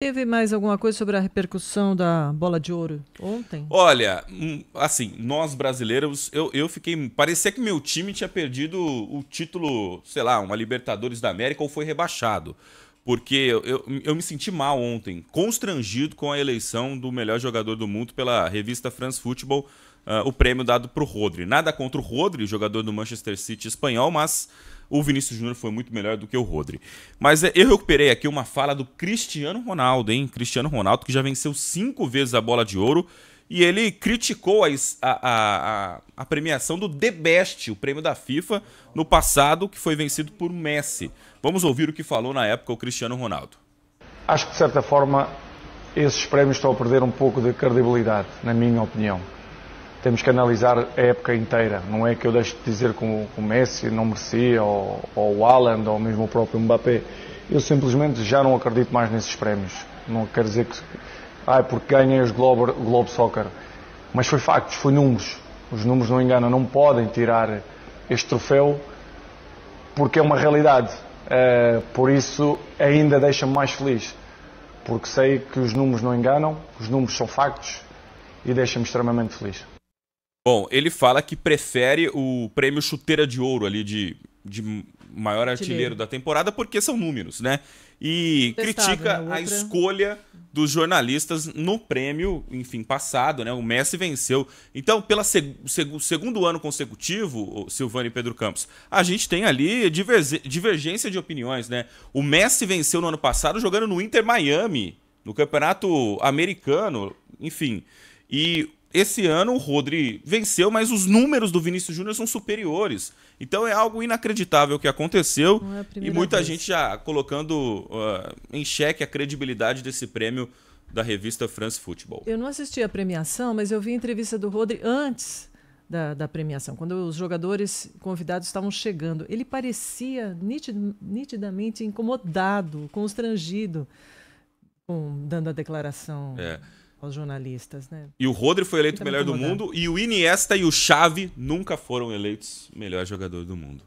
Teve mais alguma coisa sobre a repercussão da bola de ouro ontem? Olha, hum, assim, nós brasileiros, eu, eu fiquei. Parecia que meu time tinha perdido o título, sei lá, uma Libertadores da América ou foi rebaixado. Porque eu, eu, eu me senti mal ontem, constrangido com a eleição do melhor jogador do mundo pela revista France Football uh, o prêmio dado para o Rodri. Nada contra o Rodri, jogador do Manchester City espanhol, mas o Vinícius Júnior foi muito melhor do que o Rodri. Mas eh, eu recuperei aqui uma fala do Cristiano Ronaldo, hein? Cristiano Ronaldo, que já venceu cinco vezes a bola de ouro. E ele criticou a, a, a, a premiação do The Best, o prêmio da FIFA, no passado, que foi vencido por Messi. Vamos ouvir o que falou na época o Cristiano Ronaldo. Acho que, de certa forma, esses prémios estão a perder um pouco de credibilidade, na minha opinião temos que analisar a época inteira. Não é que eu deixe de dizer que o Messi não merecia, ou, ou o Haaland, ou mesmo o próprio Mbappé. Eu simplesmente já não acredito mais nesses prémios. Não quer dizer que. Ah, é porque ganhei os Globo, Globo Soccer. Mas foi factos, foi números. Os números não enganam, não podem tirar este troféu porque é uma realidade. Uh, por isso, ainda deixa-me mais feliz. Porque sei que os números não enganam, os números são factos e deixa-me extremamente feliz. Bom, ele fala que prefere o prêmio chuteira de ouro ali de, de maior artilheiro, artilheiro da temporada porque são números, né? E Testado, né? critica né? Outra... a escolha dos jornalistas no prêmio, enfim, passado, né? O Messi venceu. Então, pelo seg seg segundo ano consecutivo, Silvano e Pedro Campos, a gente tem ali divergência de opiniões, né? O Messi venceu no ano passado jogando no Inter Miami, no Campeonato Americano, enfim. E esse ano o Rodri venceu, mas os números do Vinícius Júnior são superiores. Então é algo inacreditável que aconteceu é e muita vez. gente já colocando uh, em xeque a credibilidade desse prêmio da revista France Football. Eu não assisti a premiação, mas eu vi a entrevista do Rodri antes da, da premiação, quando os jogadores convidados estavam chegando. Ele parecia nitid, nitidamente incomodado, constrangido, com, dando a declaração. É aos jornalistas, né? E o Rodri foi eleito melhor do mundo e o Iniesta e o Xavi nunca foram eleitos melhor jogador do mundo.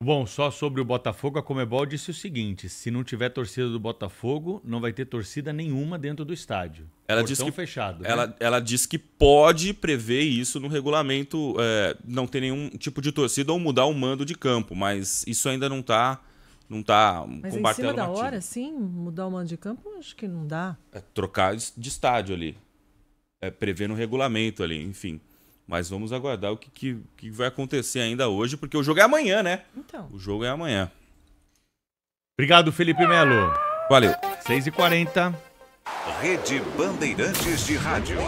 Bom, só sobre o Botafogo, a Comebol disse o seguinte: se não tiver torcida do Botafogo, não vai ter torcida nenhuma dentro do estádio. Ela disse que fechado. Ela, né? ela disse que pode prever isso no regulamento, é, não ter nenhum tipo de torcida ou mudar o mando de campo, mas isso ainda não está não tá Mas combatendo. Mas em cima da hora, sim, mudar o mando de campo, acho que não dá. É trocar de estádio ali. É prever no regulamento ali, enfim. Mas vamos aguardar o que, que, que, vai acontecer ainda hoje, porque o jogo é amanhã, né? Então. O jogo é amanhã. Obrigado, Felipe Melo. Valeu. 6h40. Rede Bandeirantes de Rádio.